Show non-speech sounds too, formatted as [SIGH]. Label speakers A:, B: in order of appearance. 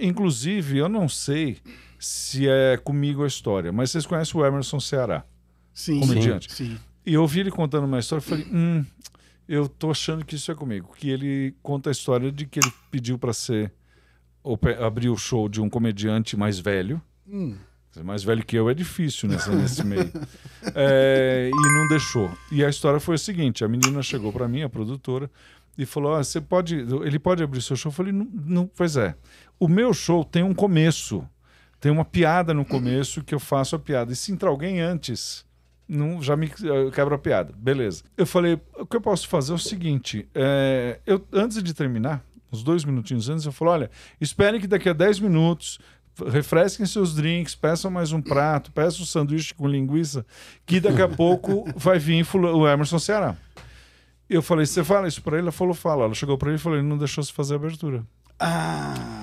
A: Inclusive, eu não sei se é comigo a história, mas vocês conhecem o Emerson Ceará? Sim, comediante. Sim, E eu ouvi ele contando uma história eu falei, hum, eu tô achando que isso é comigo. Que ele conta a história de que ele pediu para ser abrir o show de um comediante mais velho. Hum. Mais velho que eu é difícil nesse, nesse meio. [LAUGHS] É, e não deixou. E a história foi a seguinte: a menina chegou para mim, a produtora, e falou: ah, você pode, ele pode abrir seu show. Eu falei: não, não, pois é. O meu show tem um começo, tem uma piada no começo que eu faço a piada. E se entrar alguém antes, não, já me quebra a piada. Beleza. Eu falei: o que eu posso fazer é o seguinte, é, eu, antes de terminar, uns dois minutinhos antes, eu falei: olha, espere que daqui a 10 minutos refresquem seus drinks, peçam mais um prato, peçam um sanduíche com linguiça, que daqui a pouco vai vir o Emerson Ceará. Eu falei, você fala isso pra ele? Ela falou, fala. Ela chegou pra ele e falou, ele não deixou você fazer a abertura.
B: Ah!